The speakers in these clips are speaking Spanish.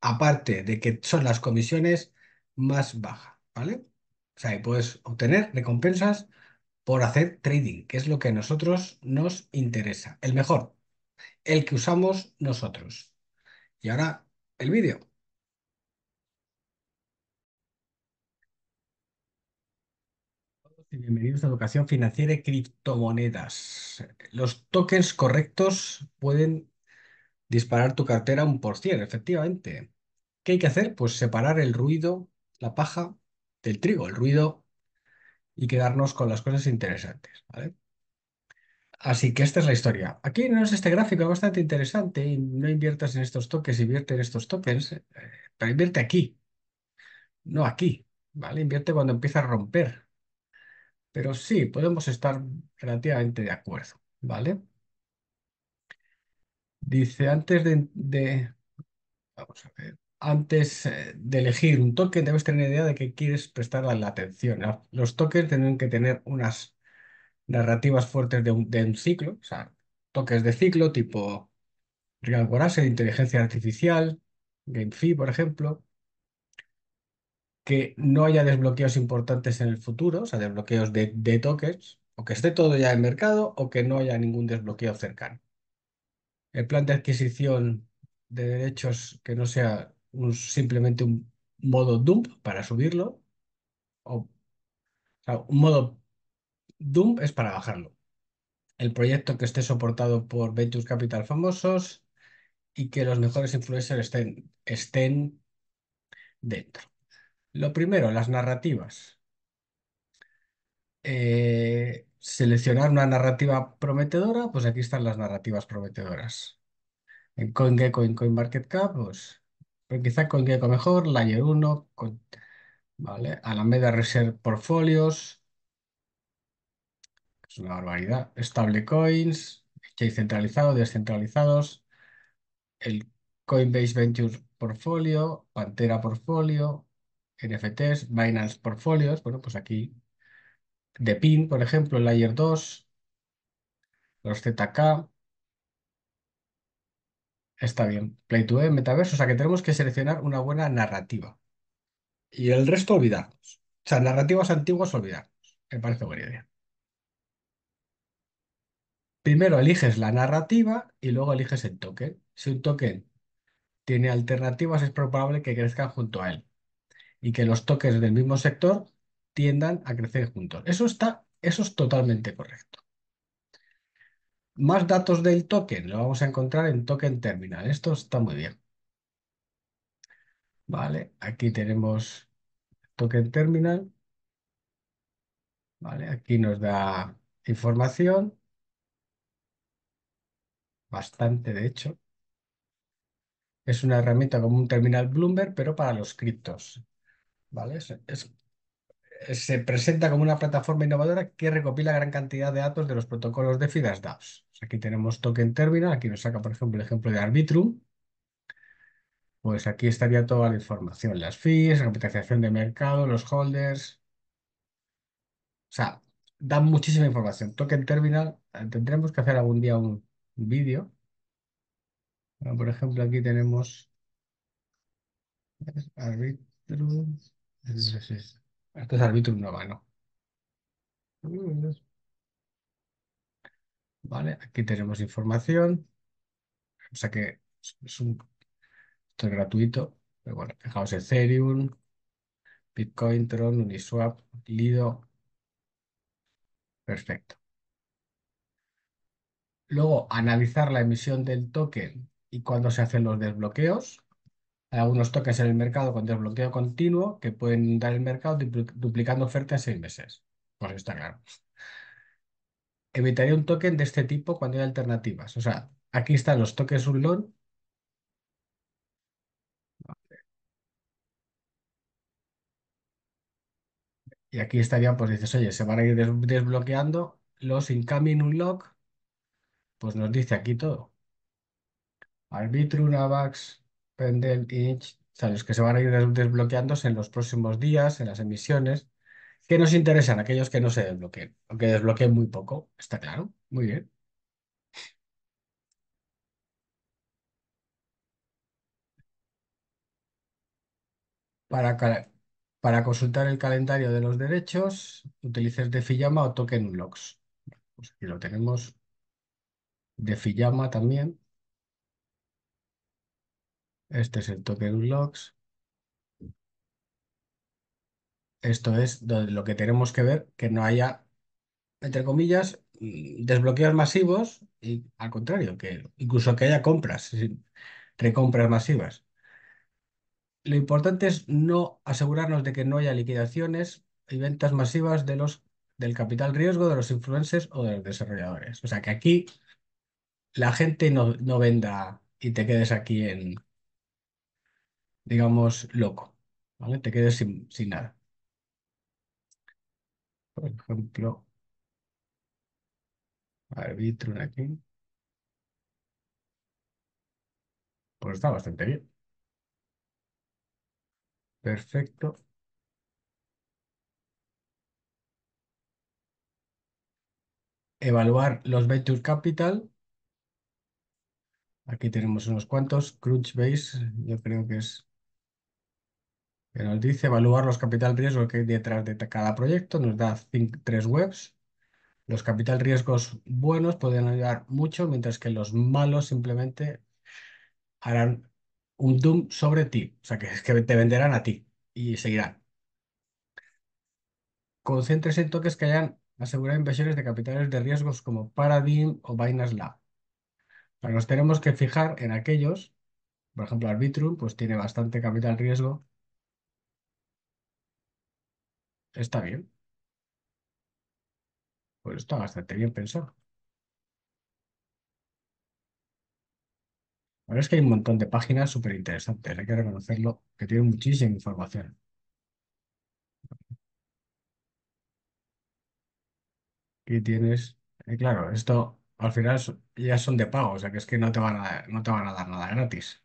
aparte de que son las comisiones más bajas, ¿vale? O sea, y puedes obtener recompensas por hacer trading, que es lo que a nosotros nos interesa, el mejor, el que usamos nosotros. Y ahora el vídeo. Bienvenidos a Educación Financiera y Criptomonedas. Los tokens correctos pueden disparar tu cartera un por cien, efectivamente. ¿Qué hay que hacer? Pues separar el ruido, la paja, del trigo, el ruido, y quedarnos con las cosas interesantes, ¿vale? Así que esta es la historia. Aquí no es este gráfico bastante interesante. no inviertas en estos toques, invierte en estos tokens, eh, pero invierte aquí, no aquí, ¿vale? Invierte cuando empieza a romper. Pero sí, podemos estar relativamente de acuerdo, ¿vale? Dice, antes de... Vamos a ver antes eh, de elegir un token, debes tener idea de que quieres prestar la atención. Los tokens tienen que tener unas narrativas fuertes de un, ciclo, o sea, toques de ciclo tipo Real World inteligencia artificial, GameFi, por ejemplo, que no haya desbloqueos importantes en el futuro, o sea, desbloqueos de, de tokens, o que esté todo ya en mercado o que no haya ningún desbloqueo cercano. El plan de adquisición de derechos que no sea simplemente un modo dump para subirlo. O, un modo dump es para bajarlo. El proyecto que esté soportado por Venture Capital famosos y que los mejores influencers estén, estén dentro. Lo primero, las narrativas. Eh, seleccionar una narrativa prometedora, pues aquí están las narrativas prometedoras. En CoinGecko, en CoinMarketCap, pues pero pues quizás con Gecko mejor, Layer 1, con, ¿vale? Alameda Reserve Portfolios, es una barbaridad. Stablecoins, exchange centralizado, descentralizados, el Coinbase Ventures Portfolio, Pantera Portfolio, NFTs, Binance Portfolios, bueno, pues aquí, de PIN, por ejemplo, Layer 2, los ZK, Está bien. Play to earn, metaverso. O sea que tenemos que seleccionar una buena narrativa. Y el resto olvidamos. O sea, narrativas antiguas olvidamos, Me parece buena idea. Primero eliges la narrativa y luego eliges el token. Si un token tiene alternativas, es probable que crezcan junto a él y que los tokens del mismo sector tiendan a crecer juntos. Eso está, eso es totalmente correcto. Más datos del token, lo vamos a encontrar en token terminal. Esto está muy bien. Vale, aquí tenemos token terminal. Vale, aquí nos da información. Bastante, de hecho. Es una herramienta como un terminal Bloomberg, pero para los criptos. ¿Vale? se presenta como una plataforma innovadora que recopila gran cantidad de datos de los protocolos de Fidas Aquí tenemos token terminal, aquí nos saca, por ejemplo, el ejemplo de Arbitrum. Pues aquí estaría toda la información, las fees, la capitalización de mercado, los holders. O sea, da muchísima información. Token terminal, eh, tendremos que hacer algún día un vídeo. por ejemplo, aquí tenemos Arbitrum. Esto es Arbitrum Nova, ¿no? aquí tenemos información. O sea que es un, esto es gratuito. Pero bueno, fijaos Ethereum, Bitcoin, Tron, Uniswap, Lido. Perfecto. Luego, analizar la emisión del token y cuándo se hacen los desbloqueos. Hay algunos tokens en el mercado con desbloqueo continuo que pueden dar el mercado duplicando ofertas en seis meses. Pues está claro evitaría un token de este tipo cuando hay alternativas. O sea, aquí están los tokens unlock Y aquí estarían, pues dices, oye, se van a ir desbloqueando los incoming unlock. Pues nos dice aquí todo. Arbitrum, AVAX, Pendel, Inch. O sea, los que se van a ir desbloqueándose en los próximos días, en las emisiones. ¿Qué nos interesan, aquellos que no se desbloqueen, aunque desbloqueen muy poco, está claro, muy bien. Para, para consultar el calendario de los derechos, utilices Defiyama o Token locks pues aquí lo tenemos, Defiyama también. Este es el Token locks esto es lo que tenemos que ver, que no haya, entre comillas, mm, desbloqueos masivos y al contrario, que incluso que haya compras, recompras masivas. Lo importante es no asegurarnos de que no haya liquidaciones y ventas masivas de los, del capital riesgo, de los influencers o de los desarrolladores. O sea, que aquí la gente no, venda y te quedes aquí en, digamos, loco. ¿vale? Te quedes sin, sin nada. Por ejemplo, arbitrum aquí. Pues está bastante bien. Perfecto. Evaluar los Venture Capital. Aquí tenemos unos cuantos. Crunchbase, yo creo que es que nos dice evaluar los capital riesgos que hay detrás de cada proyecto, nos da tres webs. Los capital riesgos buenos pueden ayudar mucho, mientras que los malos simplemente harán un doom sobre ti, o sea, que, te venderán a ti y seguirán. Concéntrese en toques que hayan asegurado inversiones de capitales de riesgos como Paradigm o Binance Lab. nos tenemos que fijar en aquellos, por ejemplo, Arbitrum, pues tiene bastante capital riesgo, Está bien. Pues está bastante bien pensado. Ahora es que hay un montón de páginas súper interesantes, hay que reconocerlo, que tienen muchísima información. Y tienes, y eh, claro, esto al final ya son de pago, o sea que es que no te van a, no te van a dar nada gratis.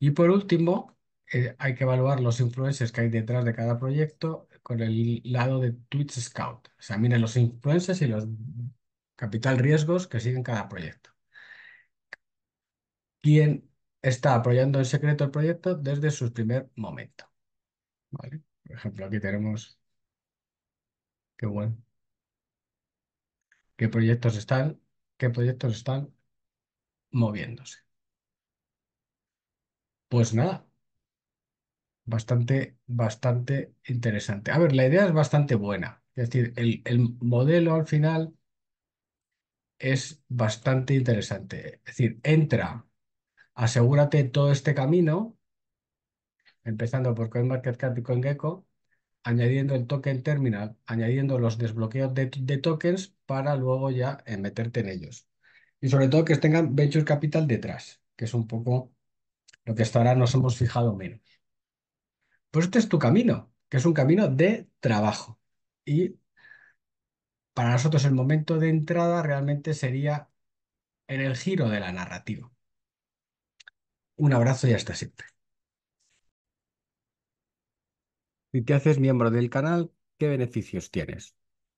Y por último, eh, hay que evaluar los influencers que hay detrás de cada proyecto con el lado de Twitch Scout. O sea, miren los influencers y los capital riesgos que siguen cada proyecto. ¿Quién está apoyando en secreto el proyecto desde su primer momento? ¿Vale? Por ejemplo, aquí tenemos... Qué bueno. ¿Qué proyectos están? ¿Qué proyectos están moviéndose? Pues nada, bastante, bastante interesante. A ver, la idea es bastante buena. Es decir, el, modelo al final es bastante interesante. Es decir, entra, asegúrate todo este camino, empezando por CoinMarketCap y CoinGecko, añadiendo el token terminal, añadiendo los desbloqueos de, tokens para luego ya eh, meterte en ellos. Y sobre todo que tengan Venture Capital detrás, que es un poco lo que hasta ahora nos hemos fijado menos. Pues este es tu camino, que es un camino de trabajo. Y para nosotros el momento de entrada realmente sería en el giro de la narrativa. Un abrazo y hasta siempre. Si te haces miembro del canal, ¿qué beneficios tienes?